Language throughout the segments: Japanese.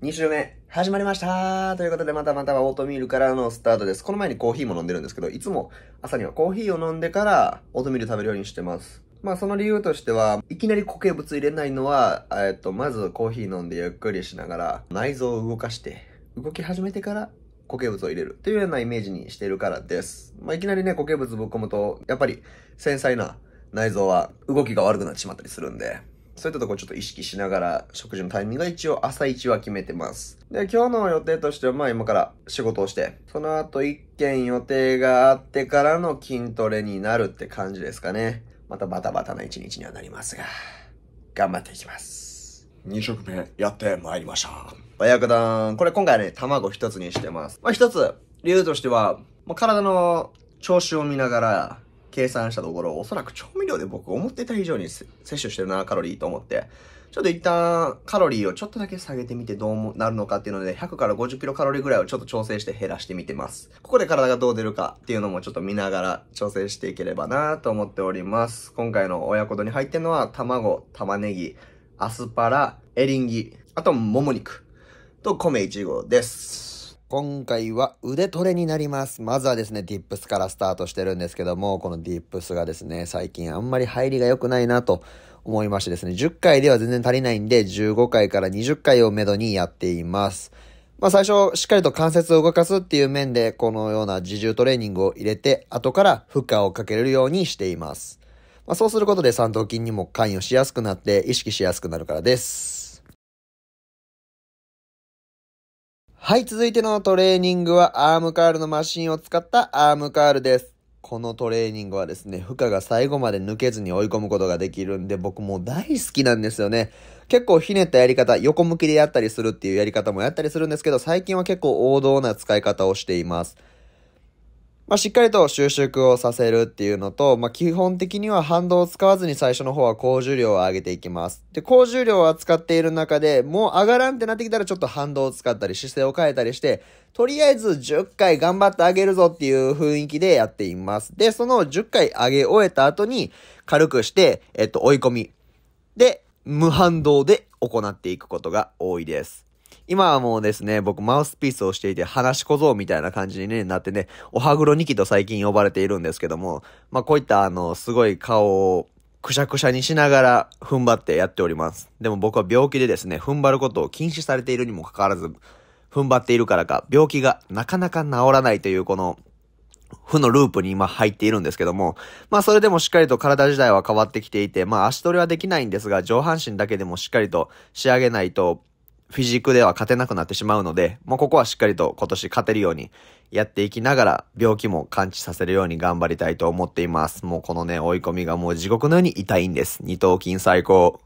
2週目、始まりましたということで、またまたオートミールからのスタートです。この前にコーヒーも飲んでるんですけど、いつも朝にはコーヒーを飲んでから、オートミール食べるようにしてます。まあその理由としては、いきなり固形物入れないのは、えっと、まずコーヒー飲んでゆっくりしながら、内臓を動かして、動き始めてから固形物を入れるというようなイメージにしているからです。まあいきなりね、固形物ぶっ込むと、やっぱり繊細な内臓は動きが悪くなってしまったりするんで、そういったとこちょっと意識しながら、食事のタイミングは一応朝一は決めてます。で、今日の予定としては、まあ今から仕事をして、その後一件予定があってからの筋トレになるって感じですかね。またバタバタな一日にはなりますが、頑張っていきます。2食目やってまいりました。親子丼。これ今回ね、卵一つにしてます。まあ一つ、理由としては、まあ、体の調子を見ながら計算したところ、おそらく調量で僕思ってた以上に摂取してるな、カロリーと思って。ちょっと一旦カロリーをちょっとだけ下げてみてどうなるのかっていうので、100から50キロカロリーぐらいをちょっと調整して減らしてみてます。ここで体がどう出るかっていうのもちょっと見ながら調整していければなと思っております。今回の親子丼に入ってるのは、卵、玉ねぎ、アスパラ、エリンギ、あともも肉と米1合です。今回は腕トレになります。まずはですね、ディップスからスタートしてるんですけども、このディップスがですね、最近あんまり入りが良くないなと思いましてですね、10回では全然足りないんで、15回から20回をめどにやっています。まあ最初、しっかりと関節を動かすっていう面で、このような自重トレーニングを入れて、後から負荷をかけれるようにしています。まあ、そうすることで三頭筋にも関与しやすくなって、意識しやすくなるからです。はい、続いてのトレーニングはアームカールのマシンを使ったアームカールです。このトレーニングはですね、負荷が最後まで抜けずに追い込むことができるんで、僕も大好きなんですよね。結構ひねったやり方、横向きでやったりするっていうやり方もやったりするんですけど、最近は結構王道な使い方をしています。まあ、しっかりと収縮をさせるっていうのと、まあ、基本的には反動を使わずに最初の方は高重量を上げていきます。で、高重量を扱っている中で、もう上がらんってなってきたらちょっと反動を使ったり姿勢を変えたりして、とりあえず10回頑張ってあげるぞっていう雰囲気でやっています。で、その10回上げ終えた後に軽くして、えっと、追い込み。で、無反動で行っていくことが多いです。今はもうですね、僕マウスピースをしていて、話小僧みたいな感じに、ね、なってね、おはぐろ2期と最近呼ばれているんですけども、まあこういったあの、すごい顔をくしゃくしゃにしながら踏ん張ってやっております。でも僕は病気でですね、踏ん張ることを禁止されているにもかかわらず、踏ん張っているからか、病気がなかなか治らないというこの、負のループに今入っているんですけども、まあそれでもしっかりと体自体は変わってきていて、まあ足取りはできないんですが、上半身だけでもしっかりと仕上げないと、フィジークでは勝てなくなってしまうので、もうここはしっかりと今年勝てるようにやっていきながら、病気も完治させるように頑張りたいと思っています。もうこのね、追い込みがもう地獄のように痛いんです。二頭筋最高。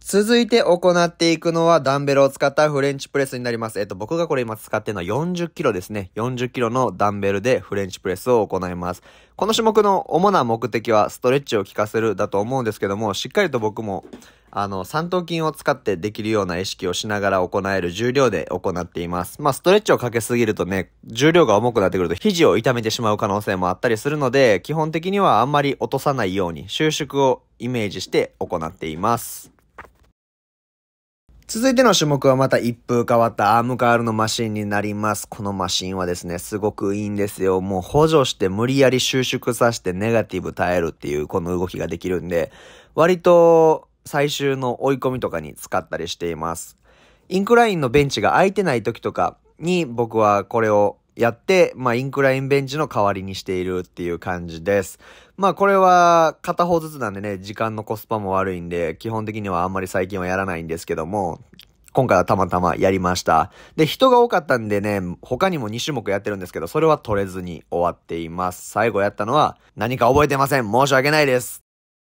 続いて行っていくのはダンベルを使ったフレンチプレスになります。えっと、僕がこれ今使っているのは40キロですね。40キロのダンベルでフレンチプレスを行います。この種目の主な目的はストレッチを効かせるだと思うんですけども、しっかりと僕もあの、三頭筋を使ってできるような意識をしながら行える重量で行っています。まあ、ストレッチをかけすぎるとね、重量が重くなってくると肘を痛めてしまう可能性もあったりするので、基本的にはあんまり落とさないように収縮をイメージして行っています。続いての種目はまた一風変わったアームガールのマシンになります。このマシンはですね、すごくいいんですよ。もう補助して無理やり収縮させてネガティブ耐えるっていうこの動きができるんで、割と最終の追い込みとかに使ったりしています。インクラインのベンチが空いてない時とかに僕はこれをやって、まあ、インクラインベンチの代わりにしているっていう感じです。まあこれは片方ずつなんでね、時間のコスパも悪いんで、基本的にはあんまり最近はやらないんですけども、今回はたまたまやりました。で、人が多かったんでね、他にも2種目やってるんですけど、それは取れずに終わっています。最後やったのは、何か覚えてません。申し訳ないです。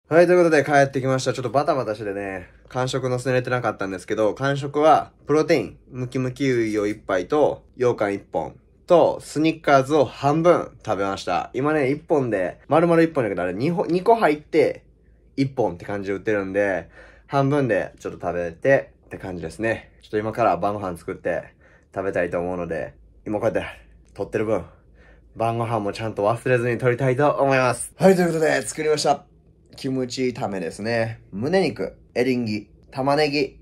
はい、ということで帰ってきました。ちょっとバタバタしてね、完食のすねれてなかったんですけど、完食は、プロテイン、ムキムキウイを1杯と、羊羹1本、とスニッカーズを半分食べました。今ね、1本で、丸々1本だけど、あれ 2, 本2個入って1本って感じで売ってるんで、半分でちょっと食べてって感じですね。ちょっと今から晩ご飯作って食べたいと思うので、今こうやって撮ってる分、晩ご飯もちゃんと忘れずに撮りたいと思います。はい、ということで作りました。キムチ炒めですね。胸肉、エリンギ、玉ねぎ、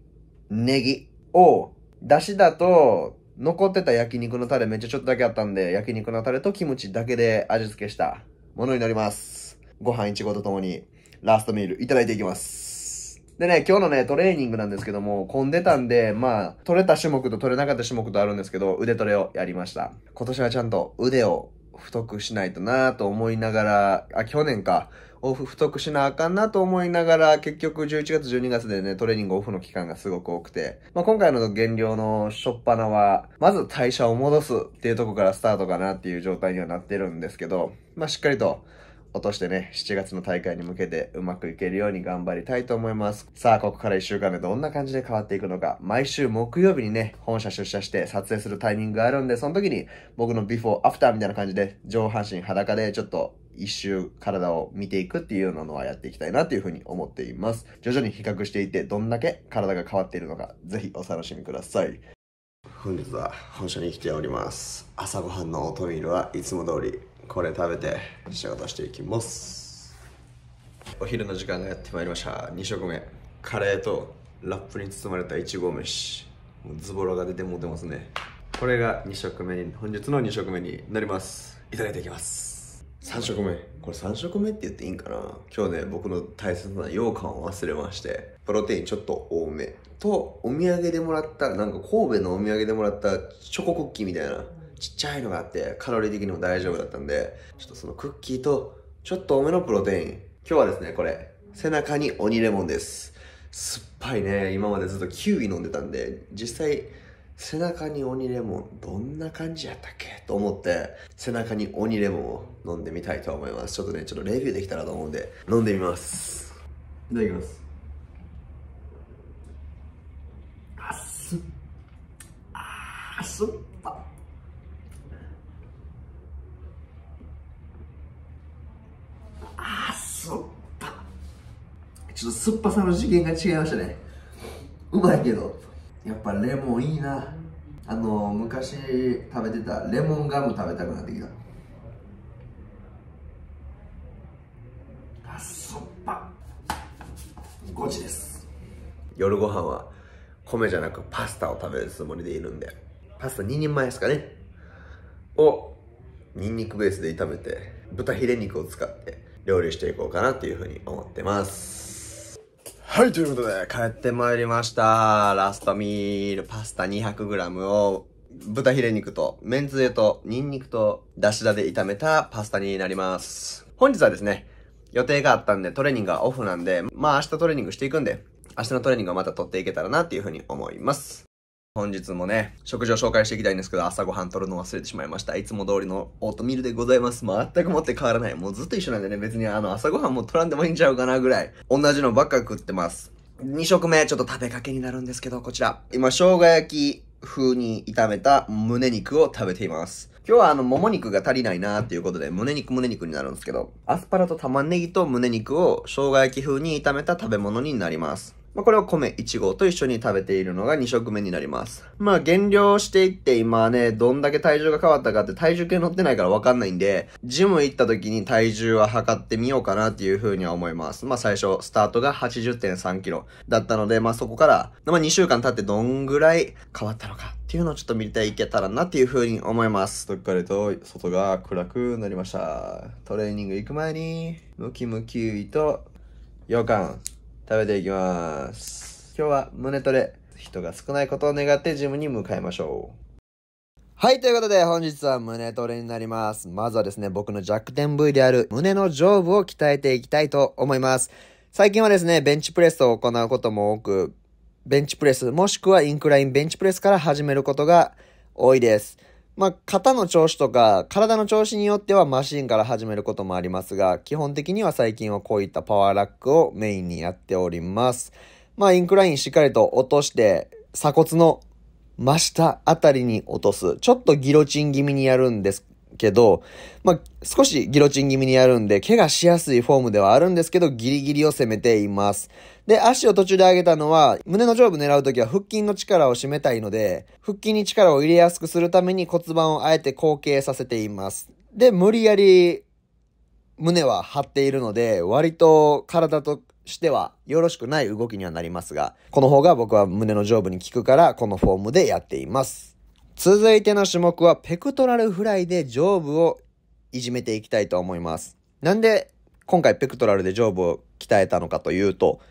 ネギを、だしだと残ってた焼肉のタレめっちゃちょっとだけあったんで、焼肉のタレとキムチだけで味付けしたものになります。ご飯いちごとともにラストミールいただいていきます。でね、今日のね、トレーニングなんですけども、混んでたんで、まあ、取れた種目と取れなかった種目とあるんですけど、腕トレをやりました。今年はちゃんと腕を太くしないとなぁと思いながら、あ、去年か、オフ太くしなあかんなと思いながら、結局11月12月でね、トレーニングオフの期間がすごく多くて、まあ、今回の減量の初っ端は、まず代謝を戻すっていうとこからスタートかなっていう状態にはなってるんですけど、まあ、しっかりと、落としてね、7月の大会に向けてうまくいけるように頑張りたいと思います。さあ、ここから1週間でどんな感じで変わっていくのか、毎週木曜日にね、本社出社して撮影するタイミングがあるんで、その時に僕のビフォー、アフターみたいな感じで、上半身裸でちょっと一周体を見ていくっていうようなのはやっていきたいなというふうに思っています。徐々に比較していて、どんだけ体が変わっているのか、ぜひお楽しみください。本日は本社に来ております。朝ごはんのオートミールはいつも通りこれ食べて仕事していきますお昼の時間がやってまいりました2食目カレーとラップに包まれたいちご飯もうズボラが出てもうてますねこれが2食目に本日の2食目になりますいただいていきます3食目これ3食目って言っていいんかな今日ね僕の大切な羊羹を忘れましてプロテインちょっと多めとお土産でもらったなんか神戸のお土産でもらったチョコクッキーみたいなちっちゃいのがあってカロリー的にも大丈夫だったんでちょっとそのクッキーとちょっと多めのプロテイン今日はですねこれ背中に鬼レモンです酸っぱいね今までずっとキウイ飲んでたんで実際背中に鬼レモンどんな感じやったっけと思って背中に鬼レモンを飲んでみたいと思いますちょっとねちょっとレビューできたらと思うんで飲んでみますいただきますあっすあっすちょっと酸っぱさの次元が違いましたね。うまいけど。やっぱレモンいいな。あの、昔食べてたレモンガム食べたくなってきた。あ、酸っぱ。ゴチです。夜ご飯は米じゃなくパスタを食べるつもりでいるんで。パスタ2人前ですかね。を、ニンニクベースで炒めて、豚ヒレ肉を使って料理していこうかなというふうに思ってます。はい、ということで、帰ってまいりました。ラストミール、パスタ 200g を、豚ヒレ肉と、めんつゆと、ニンニクと、だしだで炒めたパスタになります。本日はですね、予定があったんで、トレーニングがオフなんで、まあ明日トレーニングしていくんで、明日のトレーニングはまた取っていけたらなっていうふうに思います。本日もね、食事を紹介していきたいんですけど、朝ごはん取るの忘れてしまいました。いつも通りのオートミールでございます。全くもって変わらない。もうずっと一緒なんでね、別にあの、朝ごはんも取らんでもいいんちゃうかなぐらい、同じのばっか食ってます。2食目、ちょっと食べかけになるんですけど、こちら。今、生姜焼き風に炒めた胸肉を食べています。今日はあの、もも肉が足りないなーっていうことで、胸肉胸肉になるんですけど、アスパラと玉ねぎと胸肉を生姜焼き風に炒めた食べ物になります。まあ、これを米1合と一緒に食べているのが2食目になります。まあ、減量していって今ね、どんだけ体重が変わったかって体重計乗ってないからわかんないんで、ジム行った時に体重は測ってみようかなっていうふうには思います。まあ、最初、スタートが80.3キロだったので、まあ、そこから、まあ、2週間経ってどんぐらい変わったのかっていうのをちょっと見ていけたらなっていうふうに思います。どっかりと外が暗くなりました。トレーニング行く前に、ムキムキと、羊羹。食べていきます。今日は胸トレ。人が少ないことを願ってジムに向かいましょう。はい、ということで本日は胸トレになります。まずはですね、僕の弱点部位である胸の上部を鍛えていきたいと思います。最近はですね、ベンチプレスを行うことも多く、ベンチプレスもしくはインクラインベンチプレスから始めることが多いです。まあ、肩の調子とか、体の調子によってはマシンから始めることもありますが、基本的には最近はこういったパワーラックをメインにやっております。まあ、インクラインしっかりと落として、鎖骨の真下あたりに落とす。ちょっとギロチン気味にやるんですけど、まあ、少しギロチン気味にやるんで、怪我しやすいフォームではあるんですけど、ギリギリを攻めています。で、足を途中で上げたのは、胸の上部狙うときは腹筋の力を締めたいので、腹筋に力を入れやすくするために骨盤をあえて後傾させています。で、無理やり胸は張っているので、割と体としてはよろしくない動きにはなりますが、この方が僕は胸の上部に効くから、このフォームでやっています。続いての種目は、ペクトラルフライで上部をいじめていきたいと思います。なんで、今回ペクトラルで上部を鍛えたのかというと、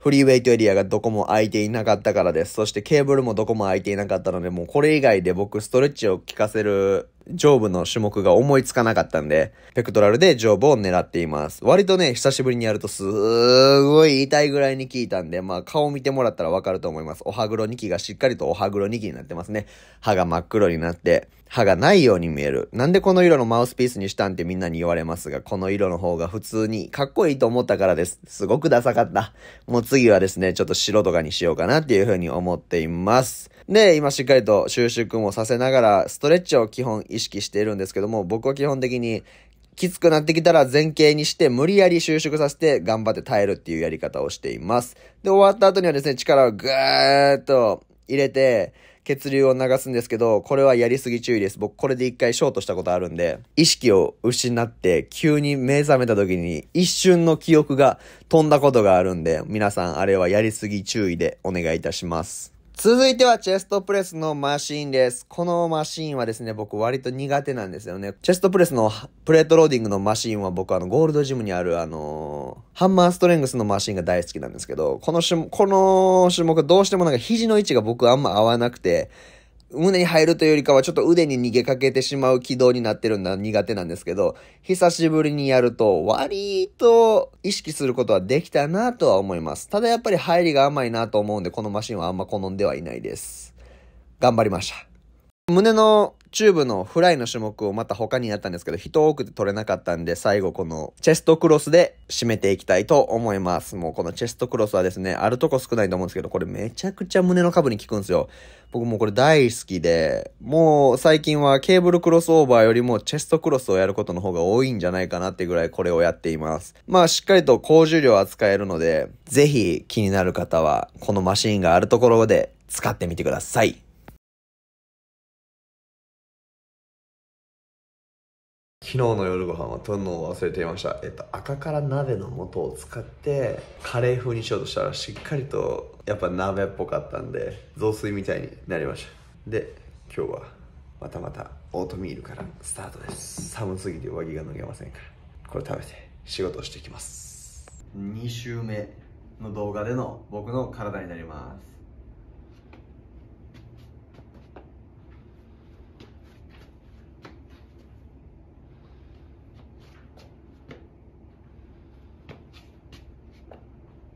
フリーウェイトエリアがどこも空いていなかったからです。そしてケーブルもどこも空いていなかったので、もうこれ以外で僕ストレッチを効かせる上部の種目が思いつかなかったんで、ペクトラルで上部を狙っています。割とね、久しぶりにやるとすーごい痛いぐらいに効いたんで、まあ顔見てもらったらわかると思います。お歯黒2期がしっかりとお歯黒2期になってますね。歯が真っ黒になって。歯がないように見える。なんでこの色のマウスピースにしたんってみんなに言われますが、この色の方が普通にかっこいいと思ったからです。すごくダサかった。もう次はですね、ちょっと白とかにしようかなっていうふうに思っています。で、今しっかりと収縮もさせながら、ストレッチを基本意識しているんですけども、僕は基本的にきつくなってきたら前傾にして無理やり収縮させて頑張って耐えるっていうやり方をしています。で、終わった後にはですね、力をぐーっと入れて、血流を流すんですけど、これはやりすぎ注意です。僕これで一回ショートしたことあるんで、意識を失って急に目覚めた時に一瞬の記憶が飛んだことがあるんで、皆さんあれはやりすぎ注意でお願いいたします。続いてはチェストプレスのマシンです。このマシンはですね、僕割と苦手なんですよね。チェストプレスのプレートローディングのマシンは僕あのゴールドジムにあるあのー、ハンマーストレングスのマシンが大好きなんですけど、この種目、この種目どうしてもなんか肘の位置が僕あんま合わなくて、胸に入るというよりかはちょっと腕に逃げかけてしまう軌道になってるのは苦手なんですけど、久しぶりにやると割と意識することはできたなとは思います。ただやっぱり入りが甘いなと思うんで、このマシンはあんま好んではいないです。頑張りました。胸のチューブのフライの種目をまた他にやったんですけど、人多くて取れなかったんで、最後このチェストクロスで締めていきたいと思います。もうこのチェストクロスはですね、あるとこ少ないと思うんですけど、これめちゃくちゃ胸の下部に効くんですよ。僕もこれ大好きで、もう最近はケーブルクロスオーバーよりもチェストクロスをやることの方が多いんじゃないかなってぐらいこれをやっています。まあしっかりと高重量扱えるので、ぜひ気になる方はこのマシンがあるところで使ってみてください。昨日の夜ご飯はとんのを忘れていました、えっと、赤から鍋の素を使ってカレー風にしようとしたらしっかりとやっぱ鍋っぽかったんで雑炊みたいになりましたで今日はまたまたオートミールからスタートです寒すぎて上着が脱げませんからこれ食べて仕事していきます2週目の動画での僕の体になります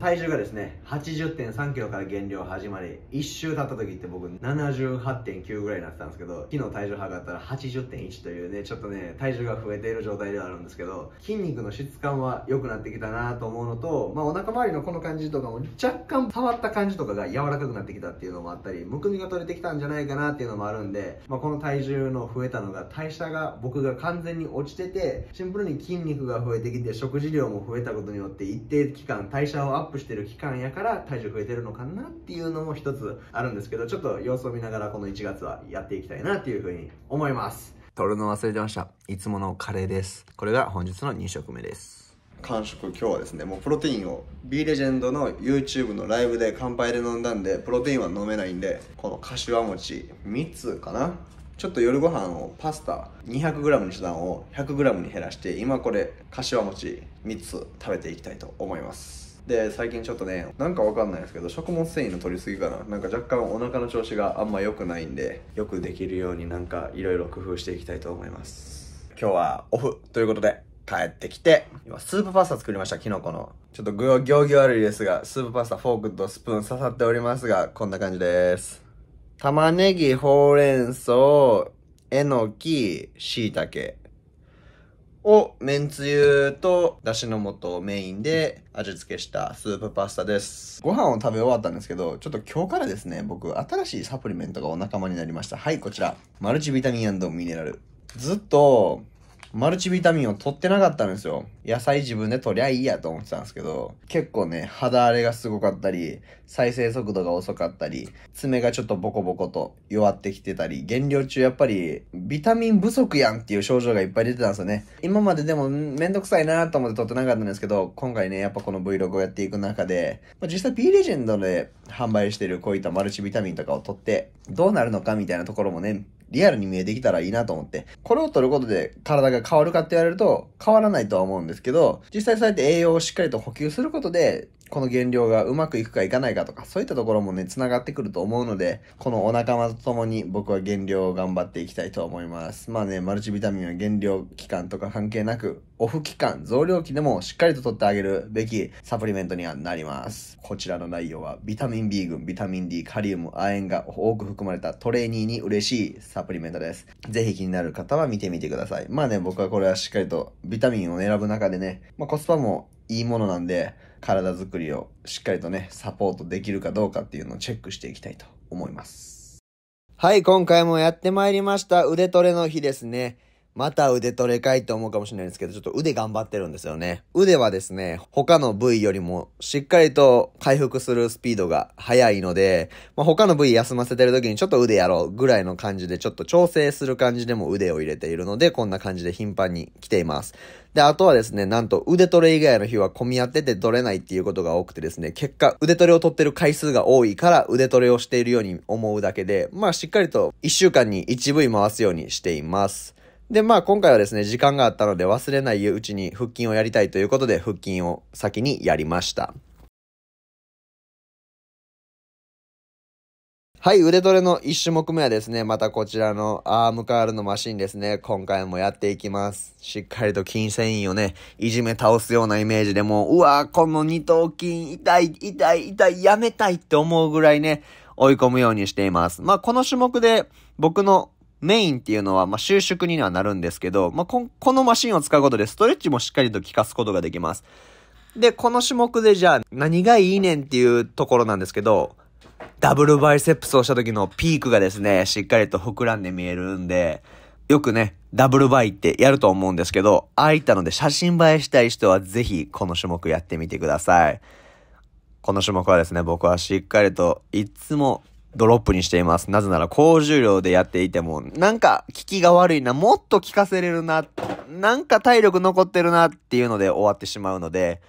体重がですね、80.3キロから減量始まり、1周経った時って僕78.9ぐらいになってたんですけど、昨日体重測ったら80.1というね、ちょっとね、体重が増えている状態ではあるんですけど、筋肉の質感は良くなってきたなと思うのと、まあお腹周りのこの感じとかも若干触った感じとかが柔らかくなってきたっていうのもあったり、むくみが取れてきたんじゃないかなっていうのもあるんで、まあこの体重の増えたのが、代謝が僕が完全に落ちてて、シンプルに筋肉が増えてきて、食事量も増えたことによって一定期間代謝をアッププしてる期間やから体重増えてるのかなっていうのも一つあるんですけど、ちょっと様子を見ながらこの1月はやっていきたいなっていうふうに思います。取るの忘れてました。いつものカレーです。これが本日の2食目です。完食今日はですねもうプロテインを B レジェンドの YouTube のライブで乾杯で飲んだんでプロテインは飲めないんでこの柏餅3つかなちょっと夜ご飯をパスタ 200g にしたのを 100g に減らして今これ柏餅3つ食べていきたいと思いますで最近ちょっとねなんかわかんないですけど食物繊維の取りすぎかななんか若干お腹の調子があんま良くないんでよくできるようになんかいろいろ工夫していきたいと思います今日はオフということで帰ってきて、今スープパスタ作りました、キノコの。ちょっと行儀悪いですが、スープパスタフォークとスプーン刺さっておりますが、こんな感じです。玉ねぎ、ほうれん草、えのき、しいたけ。をめんつゆとだしの素をメインで味付けしたスープパスタです。ご飯を食べ終わったんですけど、ちょっと今日からですね、僕新しいサプリメントがお仲間になりました。はい、こちら。マルチビタミンミネラル。ずっとマルチビタミンを取ってなかったんですよ。野菜自分で取りゃいいやと思ってたんですけど、結構ね、肌荒れがすごかったり、再生速度が遅かったり、爪がちょっとボコボコと弱ってきてたり、減量中やっぱりビタミン不足やんっていう症状がいっぱい出てたんですよね。今まででもめんどくさいなと思って撮ってなかったんですけど、今回ね、やっぱこの Vlog をやっていく中で、まあ、実際 P レジェンドで販売してるこういったマルチビタミンとかを取って、どうなるのかみたいなところもね、リアルに見えてきたらいいなと思って、これを取ることで体が変わるかって言われると変わらないとは思うんですけど、実際そうやって栄養をしっかりと補給することで、この減量がうまくいくかいかないかとか、そういったところもね、繋がってくると思うので、このお仲間と共に僕は減量を頑張っていきたいと思います。まあね、マルチビタミンは減量期間とか関係なく、オフ期間、増量期でもしっかりと取ってあげるべきサプリメントにはなります。こちらの内容は、ビタミン B 群、ビタミン D、カリウム、亜鉛が多く含まれたトレーニーに嬉しいサプリメントです。ぜひ気になる方は見てみてください。まあね、僕はこれはしっかりとビタミンを選ぶ中でね、まあ、コスパもいいものなんで、体づくりをしっかりとね、サポートできるかどうかっていうのをチェックしていきたいと思います。はい、今回もやってまいりました。腕トレの日ですね。また腕トレかいって思うかもしれないんですけど、ちょっと腕頑張ってるんですよね。腕はですね、他の部位よりもしっかりと回復するスピードが速いので、まあ、他の部位休ませてる時にちょっと腕やろうぐらいの感じで、ちょっと調整する感じでも腕を入れているので、こんな感じで頻繁に来ています。で、あとはですね、なんと腕トレ以外の日は混み合ってて取れないっていうことが多くてですね、結果腕トレを取ってる回数が多いから腕トレをしているように思うだけで、まあしっかりと1週間に1部位回すようにしています。で、まあ今回はですね、時間があったので忘れないうちに腹筋をやりたいということで、腹筋を先にやりました。はい、腕トレの1種目目はですね、またこちらのアームカールのマシンですね、今回もやっていきます。しっかりと筋繊維をね、いじめ倒すようなイメージでもう、うわーこの二頭筋、痛い、痛い、痛い、やめたいって思うぐらいね、追い込むようにしています。まあ、この種目で僕のメインっていうのは、まあ、収縮にはなるんですけど、まあ、こ、このマシンを使うことでストレッチもしっかりと効かすことができます。で、この種目でじゃあ何がいいねんっていうところなんですけど、ダブルバイセップスをした時のピークがですね、しっかりと膨らんで見えるんで、よくね、ダブルバイってやると思うんですけど、ああいったので写真映えしたい人はぜひこの種目やってみてください。この種目はですね、僕はしっかりといつもドロップにしています。なぜなら高重量でやっていても、なんか効きが悪いな、もっと効かせれるな、なんか体力残ってるなっていうので終わってしまうので、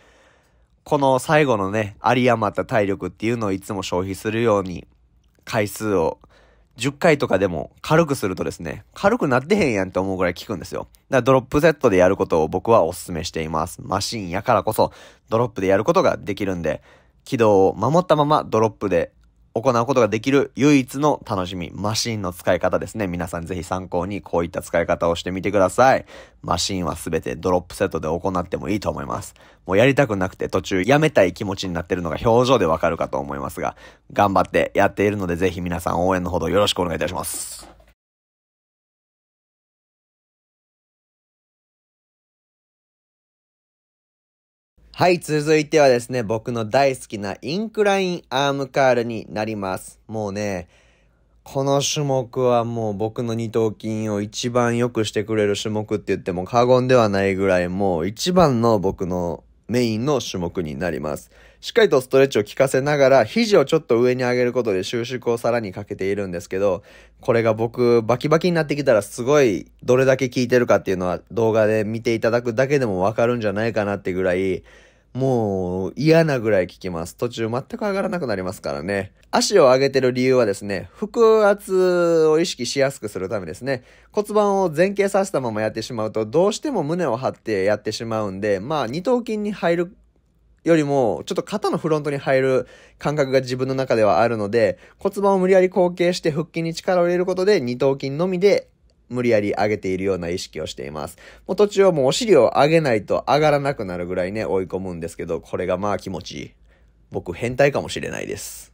この最後のね、有り余った体力っていうのをいつも消費するように、回数を10回とかでも軽くするとですね、軽くなってへんやんって思うぐらい効くんですよ。だからドロップセットでやることを僕はお勧めしています。マシンやからこそ、ドロップでやることができるんで、軌道を守ったままドロップで行うことができる唯一の楽しみ、マシンの使い方ですね。皆さんぜひ参考にこういった使い方をしてみてください。マシンはすべてドロップセットで行ってもいいと思います。もうやりたくなくて途中やめたい気持ちになってるのが表情でわかるかと思いますが、頑張ってやっているのでぜひ皆さん応援のほどよろしくお願いいたします。はい、続いてはですね、僕の大好きなインクラインアームカールになります。もうね、この種目はもう僕の二頭筋を一番良くしてくれる種目って言っても過言ではないぐらいもう一番の僕のメインの種目になります。しっかりとストレッチを効かせながら、肘をちょっと上に上げることで収縮をさらにかけているんですけど、これが僕、バキバキになってきたらすごい、どれだけ効いてるかっていうのは動画で見ていただくだけでもわかるんじゃないかなってぐらい、もう嫌なぐらい効きます。途中全く上がらなくなりますからね。足を上げてる理由はですね、腹圧を意識しやすくするためですね。骨盤を前傾させたままやってしまうと、どうしても胸を張ってやってしまうんで、まあ二頭筋に入るよりも、ちょっと肩のフロントに入る感覚が自分の中ではあるので、骨盤を無理やり後傾して腹筋に力を入れることで、二頭筋のみで無理やり上げているような意識をしています。もう途中はもうお尻を上げないと上がらなくなるぐらいね、追い込むんですけど、これがまあ気持ちいい。僕変態かもしれないです。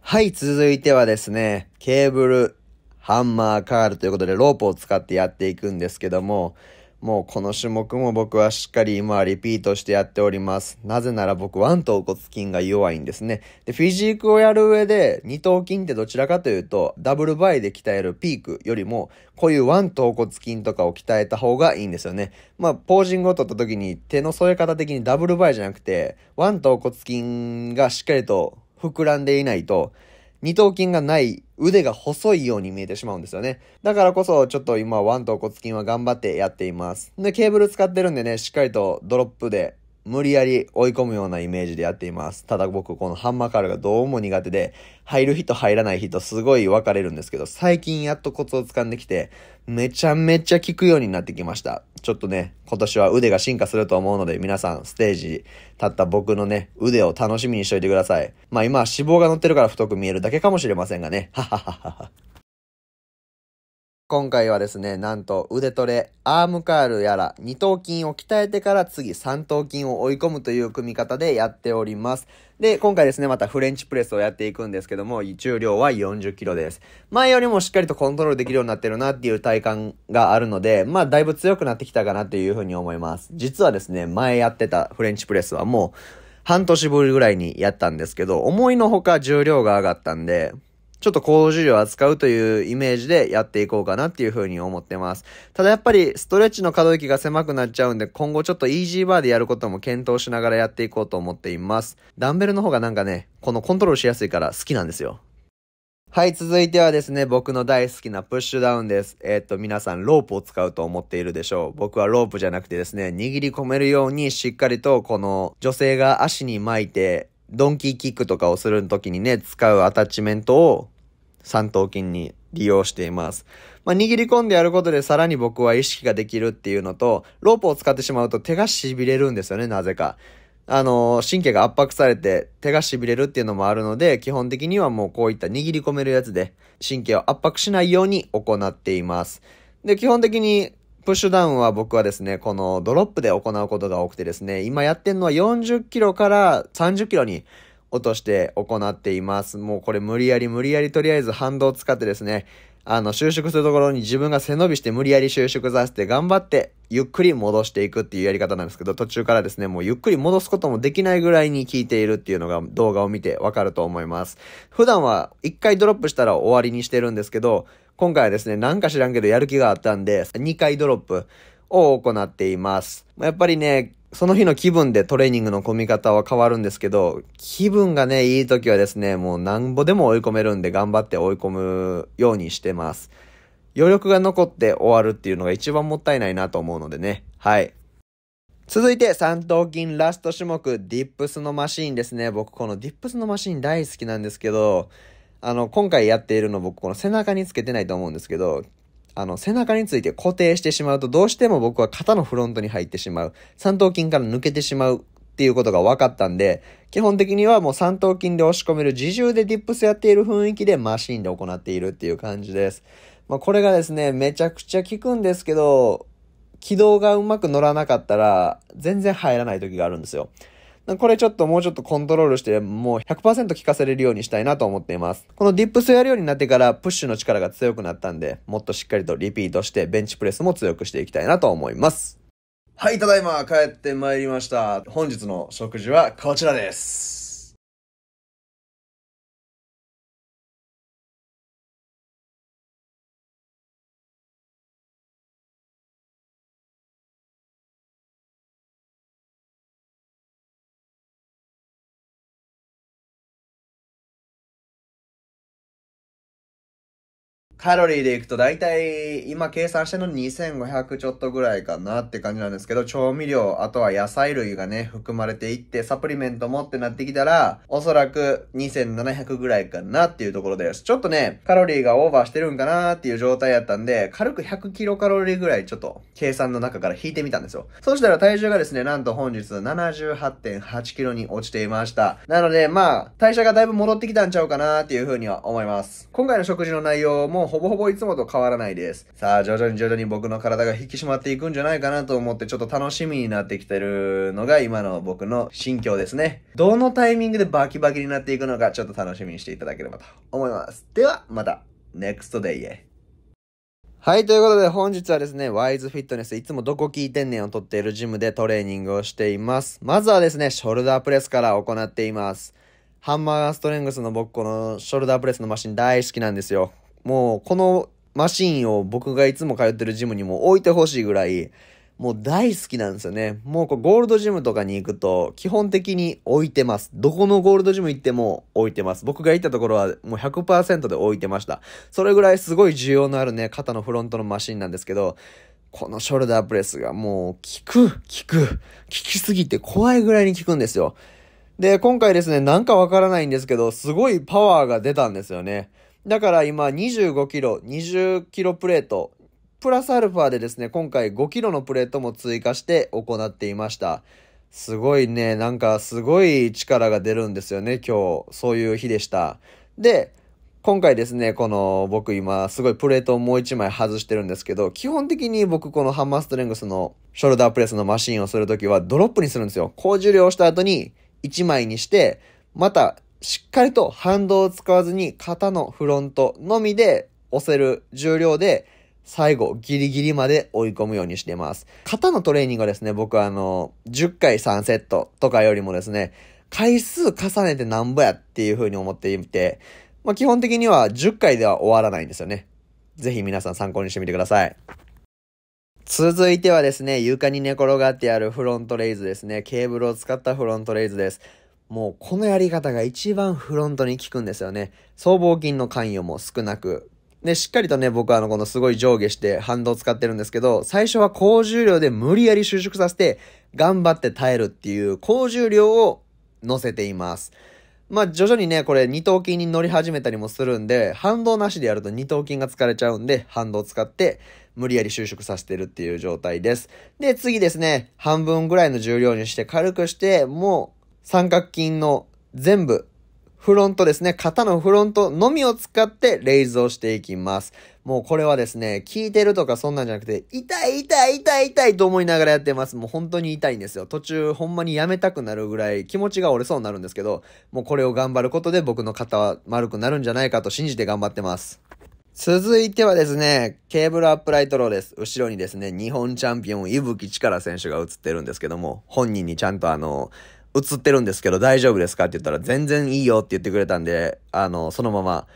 はい、続いてはですね、ケーブル、ハンマーカールということでロープを使ってやっていくんですけども、もうこの種目も僕はしっかり今はリピートしてやっております。なぜなら僕ワン頭骨筋が弱いんですね。で、フィジークをやる上で二頭筋ってどちらかというとダブルバイで鍛えるピークよりもこういうワン頭骨筋とかを鍛えた方がいいんですよね。まあ、ポージングを取った時に手の添え方的にダブルバイじゃなくてワン頭骨筋がしっかりと膨らんでいないと二頭筋がない腕が細いように見えてしまうんですよね。だからこそちょっと今ワンと骨筋は頑張ってやっています。で、ケーブル使ってるんでね、しっかりとドロップで無理やり追い込むようなイメージでやっています。ただ僕このハンマーカールがどうも苦手で、入る人入らない人すごい分かれるんですけど、最近やっとコツを掴んできて、めちゃめちゃ効くようになってきました。ちょっとね、今年は腕が進化すると思うので、皆さん、ステージ立った僕のね、腕を楽しみにしといてください。まあ今は脂肪が乗ってるから太く見えるだけかもしれませんがね。はははは。今回はですね、なんと腕トレ、アームカールやら、二頭筋を鍛えてから次三頭筋を追い込むという組み方でやっております。で、今回ですね、またフレンチプレスをやっていくんですけども、重量は40キロです。前よりもしっかりとコントロールできるようになってるなっていう体感があるので、まあだいぶ強くなってきたかなというふうに思います。実はですね、前やってたフレンチプレスはもう半年ぶりぐらいにやったんですけど、思いのほか重量が上がったんで、ちょっと高重量を扱うというイメージでやっていこうかなっていうふうに思ってます。ただやっぱりストレッチの可動域が狭くなっちゃうんで今後ちょっとイージーバーでやることも検討しながらやっていこうと思っています。ダンベルの方がなんかね、このコントロールしやすいから好きなんですよ。はい、続いてはですね、僕の大好きなプッシュダウンです。えー、っと、皆さんロープを使うと思っているでしょう。僕はロープじゃなくてですね、握り込めるようにしっかりとこの女性が足に巻いてドンキーキックとかをするときにね、使うアタッチメントを三頭筋に利用しています。まあ、握り込んでやることでさらに僕は意識ができるっていうのと、ロープを使ってしまうと手が痺れるんですよね、なぜか。あのー、神経が圧迫されて手が痺れるっていうのもあるので、基本的にはもうこういった握り込めるやつで神経を圧迫しないように行っています。で、基本的にプッシュダウンは僕はですね、このドロップで行うことが多くてですね、今やってんのは40キロから30キロに落として行っています。もうこれ無理やり無理やりとりあえず反動を使ってですね、あの、収縮するところに自分が背伸びして無理やり収縮させて頑張ってゆっくり戻していくっていうやり方なんですけど、途中からですね、もうゆっくり戻すこともできないぐらいに効いているっていうのが動画を見てわかると思います。普段は一回ドロップしたら終わりにしてるんですけど、今回はですね、なんか知らんけどやる気があったんで、2回ドロップを行っています。やっぱりね、その日の気分でトレーニングの込み方は変わるんですけど、気分がね、いい時はですね、もうなんぼでも追い込めるんで頑張って追い込むようにしてます。余力が残って終わるっていうのが一番もったいないなと思うのでね。はい。続いて、三頭筋ラスト種目、ディップスのマシーンですね。僕このディップスのマシーン大好きなんですけど、あの、今回やっているの僕この背中につけてないと思うんですけど、あの、背中について固定してしまうと、どうしても僕は肩のフロントに入ってしまう。三頭筋から抜けてしまうっていうことが分かったんで、基本的にはもう三頭筋で押し込める自重でディップスやっている雰囲気でマシンで行っているっていう感じです。まあ、これがですね、めちゃくちゃ効くんですけど、軌道がうまく乗らなかったら、全然入らない時があるんですよ。これちょっともうちょっとコントロールして、もう100%効かせれるようにしたいなと思っています。このディップスをやるようになってから、プッシュの力が強くなったんで、もっとしっかりとリピートして、ベンチプレスも強くしていきたいなと思います。はい、ただいま帰ってまいりました。本日の食事はこちらです。カロリーでいくと大体今計算しての2500ちょっとぐらいかなって感じなんですけど、調味料、あとは野菜類がね、含まれていって、サプリメントもってなってきたら、おそらく2700ぐらいかなっていうところです。ちょっとね、カロリーがオーバーしてるんかなっていう状態やったんで、軽く100キロカロリーぐらいちょっと計算の中から引いてみたんですよ。そしたら体重がですね、なんと本日78.8キロに落ちていました。なので、まあ、代謝がだいぶ戻ってきたんちゃうかなっていうふうには思います。今回の食事の内容もほぼほぼいつもと変わらないです。さあ、徐々に徐々に僕の体が引き締まっていくんじゃないかなと思ってちょっと楽しみになってきてるのが今の僕の心境ですね。どのタイミングでバキバキになっていくのかちょっと楽しみにしていただければと思います。では、また、next day へ。はい、ということで本日はですね、ワイズフィットネス、いつもどこ聞いてんねんを撮っているジムでトレーニングをしています。まずはですね、ショルダープレスから行っています。ハンマーストレングスの僕このショルダープレスのマシン大好きなんですよ。もうこのマシンを僕がいつも通ってるジムにも置いてほしいぐらい、もう大好きなんですよね。もうこうゴールドジムとかに行くと、基本的に置いてます。どこのゴールドジム行っても置いてます。僕が行ったところはもう100%で置いてました。それぐらいすごい需要のあるね、肩のフロントのマシンなんですけど、このショルダープレスがもう効く、効く、効きすぎて怖いぐらいに効くんですよ。で、今回ですね、なんかわからないんですけど、すごいパワーが出たんですよね。だから今25キロ、20キロプレート、プラスアルファでですね、今回5キロのプレートも追加して行っていました。すごいね、なんかすごい力が出るんですよね、今日。そういう日でした。で、今回ですね、この僕今すごいプレートをもう一枚外してるんですけど、基本的に僕このハンマーストレングスのショルダープレスのマシンをするときはドロップにするんですよ。高重量した後に1枚にして、またしっかりと反動を使わずに肩のフロントのみで押せる重量で最後ギリギリまで追い込むようにしています。肩のトレーニングはですね、僕はあの、10回3セットとかよりもですね、回数重ねてなんぼやっていう風に思っていて、まあ、基本的には10回では終わらないんですよね。ぜひ皆さん参考にしてみてください。続いてはですね、床に寝転がってあるフロントレイズですね。ケーブルを使ったフロントレイズです。もうこのやり方が一番フロントに効くんですよね。僧帽筋の関与も少なく。で、しっかりとね、僕はあの、このすごい上下して反動を使ってるんですけど、最初は高重量で無理やり収縮させて、頑張って耐えるっていう高重量を乗せています。まあ、徐々にね、これ二頭筋に乗り始めたりもするんで、反動なしでやると二頭筋が疲れちゃうんで、反動を使って、無理やり収縮させてるっていう状態です。で、次ですね、半分ぐらいの重量にして軽くして、もう、三角筋の全部、フロントですね、肩のフロントのみを使ってレイズをしていきます。もうこれはですね、効いてるとかそんなんじゃなくて、痛い痛い痛い痛いと思いながらやってます。もう本当に痛いんですよ。途中ほんまにやめたくなるぐらい気持ちが折れそうになるんですけど、もうこれを頑張ることで僕の肩は丸くなるんじゃないかと信じて頑張ってます。続いてはですね、ケーブルアップライトローです。後ろにですね、日本チャンピオン、伊吹力選手が映ってるんですけども、本人にちゃんとあの、映ってるんですけど大丈夫ですかって言ったら全然いいよって言ってくれたんで、あの、そのまま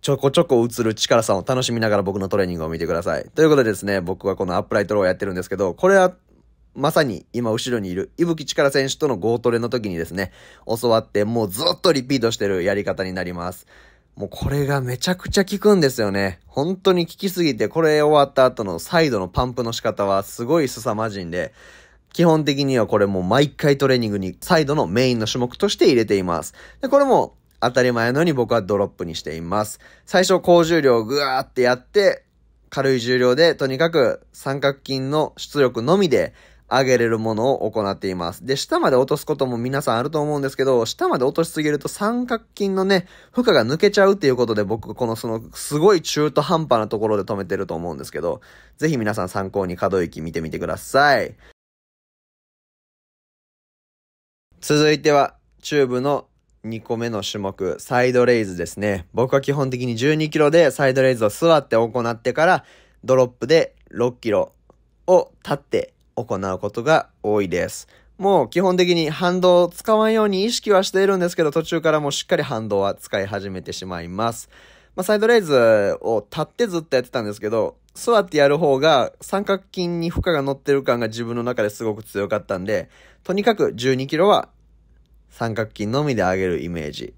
ちょこちょこ映る力さんを楽しみながら僕のトレーニングを見てください。ということでですね、僕はこのアップライトローをやってるんですけど、これはまさに今後ろにいる、伊吹力選手とのゴートレの時にですね、教わってもうずっとリピートしてるやり方になります。もうこれがめちゃくちゃ効くんですよね。本当に効きすぎて、これ終わった後のサイドのパンプの仕方はすごい凄まじいんで、基本的にはこれも毎回トレーニングにサイドのメインの種目として入れています。で、これも当たり前のように僕はドロップにしています。最初高重量をぐわーってやって、軽い重量でとにかく三角筋の出力のみで上げれるものを行っています。で、下まで落とすことも皆さんあると思うんですけど、下まで落としすぎると三角筋のね、負荷が抜けちゃうっていうことで僕、このその、すごい中途半端なところで止めてると思うんですけど、ぜひ皆さん参考に可動域見てみてください。続いては、チューブの2個目の種目、サイドレイズですね。僕は基本的に12キロでサイドレイズを座って行ってから、ドロップで6キロを立って行うことが多いです。もう基本的に反動を使わんように意識はしているんですけど、途中からもうしっかり反動は使い始めてしまいます。まあ、サイドレイズを立ってずっとやってたんですけど、座ってやる方が三角筋に負荷が乗ってる感が自分の中ですごく強かったんで、とにかく12キロは三角筋のみで上げるイメージ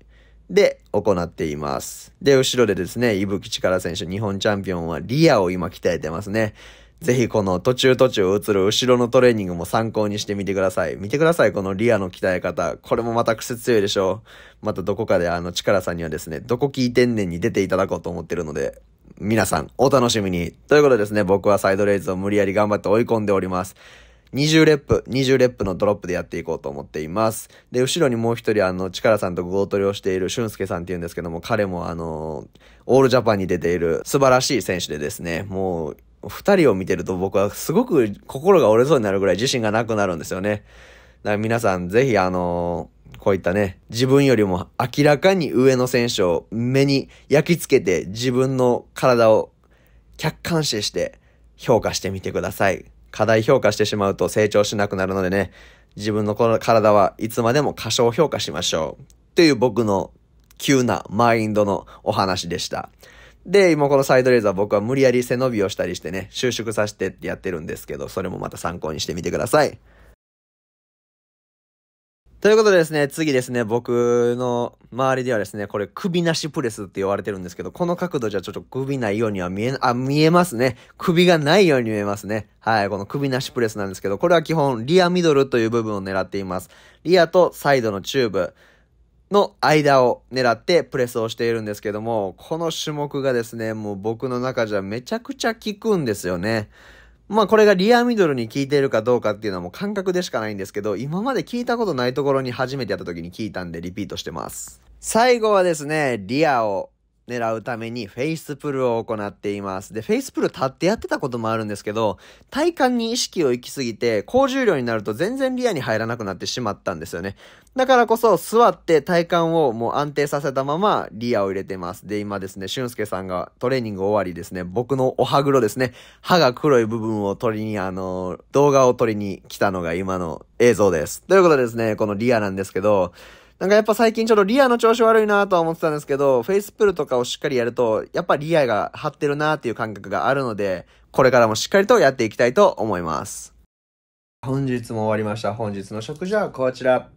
で行っています。で、後ろでですね、伊吹力選手、日本チャンピオンはリアを今鍛えてますね。ぜひこの途中途中映る後ろのトレーニングも参考にしてみてください。見てください、このリアの鍛え方。これもまた癖強いでしょう。またどこかであの力さんにはですね、どこ聞いてんねんに出ていただこうと思ってるので、皆さん、お楽しみに。ということでですね、僕はサイドレイズを無理やり頑張って追い込んでおります。20レップ、20レップのドロップでやっていこうと思っています。で、後ろにもう一人、あの、チカラさんとゴートリをしている俊介さんって言うんですけども、彼もあの、オールジャパンに出ている素晴らしい選手でですね、もう、二人を見てると僕はすごく心が折れそうになるぐらい自信がなくなるんですよね。だから皆さん、ぜひあのーこういったね、自分よりも明らかに上の選手を目に焼き付けて自分の体を客観視して評価してみてください。過大評価してしまうと成長しなくなるのでね、自分のこの体はいつまでも過小評価しましょう。という僕の急なマインドのお話でした。で、今このサイドレーザー僕は無理やり背伸びをしたりしてね、収縮させてってやってるんですけど、それもまた参考にしてみてください。ということでですね、次ですね、僕の周りではですね、これ首なしプレスって言われてるんですけど、この角度じゃちょっと首ないようには見え、あ、見えますね。首がないように見えますね。はい、この首なしプレスなんですけど、これは基本リアミドルという部分を狙っています。リアとサイドのチューブの間を狙ってプレスをしているんですけども、この種目がですね、もう僕の中じゃめちゃくちゃ効くんですよね。まあこれがリアミドルに効いているかどうかっていうのはもう感覚でしかないんですけど、今まで聞いたことないところに初めてやった時に聞いたんでリピートしてます。最後はですね、リアを狙うためにフェイスプルを行っています。で、フェイスプル立ってやってたこともあるんですけど、体幹に意識を行きすぎて、高重量になると全然リアに入らなくなってしまったんですよね。だからこそ座って体幹をもう安定させたままリアを入れてます。で、今ですね、俊介さんがトレーニング終わりですね、僕のお歯黒ですね、歯が黒い部分を取りに、あの、動画を撮りに来たのが今の映像です。ということでですね、このリアなんですけど、なんかやっぱ最近ちょっとリアの調子悪いなとは思ってたんですけど、フェイスプルとかをしっかりやると、やっぱリアが張ってるなっていう感覚があるので、これからもしっかりとやっていきたいと思います。本日も終わりました。本日の食事はこちら。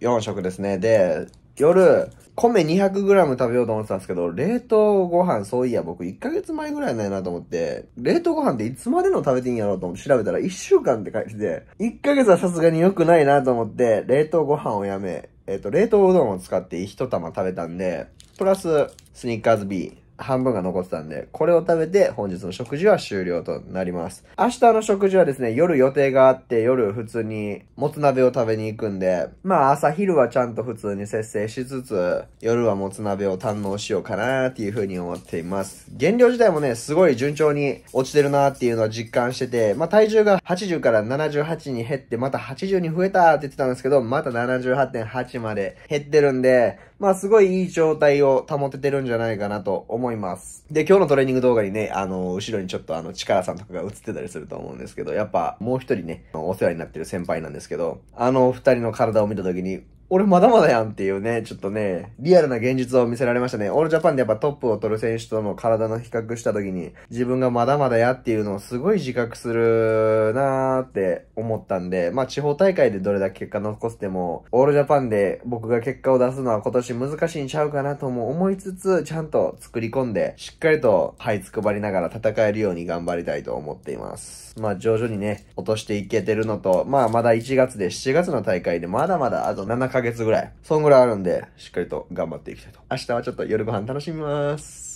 4食ですね。で、夜、米 200g 食べようと思ってたんですけど、冷凍ご飯、そういや、僕1ヶ月前ぐらいないなと思って、冷凍ご飯っていつまでの食べていいんやろうと思って調べたら1週間って書いてて、1ヶ月はさすがに良くないなと思って、冷凍ご飯をやめ、えっ、ー、と、冷凍うどんを使って1玉食べたんで、プラス、スニッカーズ B、半分が残ってたんで、これを食べて本日の食事は終了となります。明日の食事はですね、夜予定があって、夜普通にもつ鍋を食べに行くんで、まあ朝昼はちゃんと普通に節制しつつ、夜はもつ鍋を堪能しようかなっていう風に思っています。減量自体もね、すごい順調に落ちてるなっていうのは実感してて、まあ体重が80から78に減って、また80に増えたって言ってたんですけど、また78.8まで減ってるんで、まあすごいいい状態を保ててるんじゃないかなと思います。で、今日のトレーニング動画にね、あの、後ろにちょっとあの、ラさんとかが映ってたりすると思うんですけど、やっぱもう一人ね、お世話になってる先輩なんですけど、あの二人の体を見た時に、俺まだまだやんっていうね、ちょっとね、リアルな現実を見せられましたね。オールジャパンでやっぱトップを取る選手との体の比較した時に、自分がまだまだやっていうのをすごい自覚するなーって思ったんで、まあ地方大会でどれだけ結果残せても、オールジャパンで僕が結果を出すのは今年難しいんちゃうかなとも思いつつ、ちゃんと作り込んで、しっかりと這いつくばりながら戦えるように頑張りたいと思っています。まあ徐々にね、落としていけてるのと、まあまだ1月で7月の大会でまだまだあと7ヶ月ぐらい、そんぐらいあるんで、しっかりと頑張っていきたいと。明日はちょっと夜ご飯楽しみます。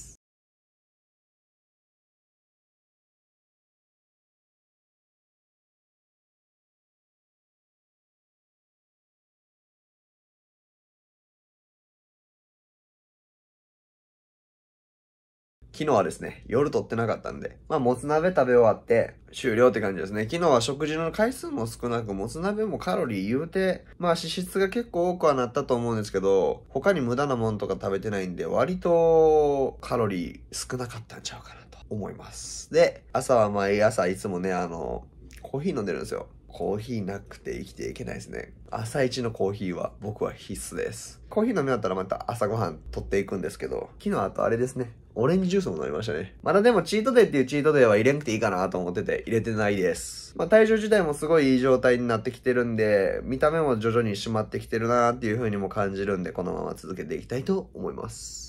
昨日はですね、夜撮ってなかったんで、まあ、もつ鍋食べ終わって終了って感じですね。昨日は食事の回数も少なく、もつ鍋もカロリー言うて、まあ脂質が結構多くはなったと思うんですけど、他に無駄なものとか食べてないんで、割とカロリー少なかったんちゃうかなと思います。で、朝は毎朝いつもね、あの、コーヒー飲んでるんですよ。コーヒーなくて生きていけないですね。朝一のコーヒーは僕は必須です。コーヒー飲み終わったらまた朝ごはん取っていくんですけど、昨日あとあれですね。オレンジジュースも飲みましたね。まだでもチートデイっていうチートデイは入れなくていいかなと思ってて入れてないです。まあ体重自体もすごいいい状態になってきてるんで、見た目も徐々に締まってきてるなーっていう風にも感じるんで、このまま続けていきたいと思います。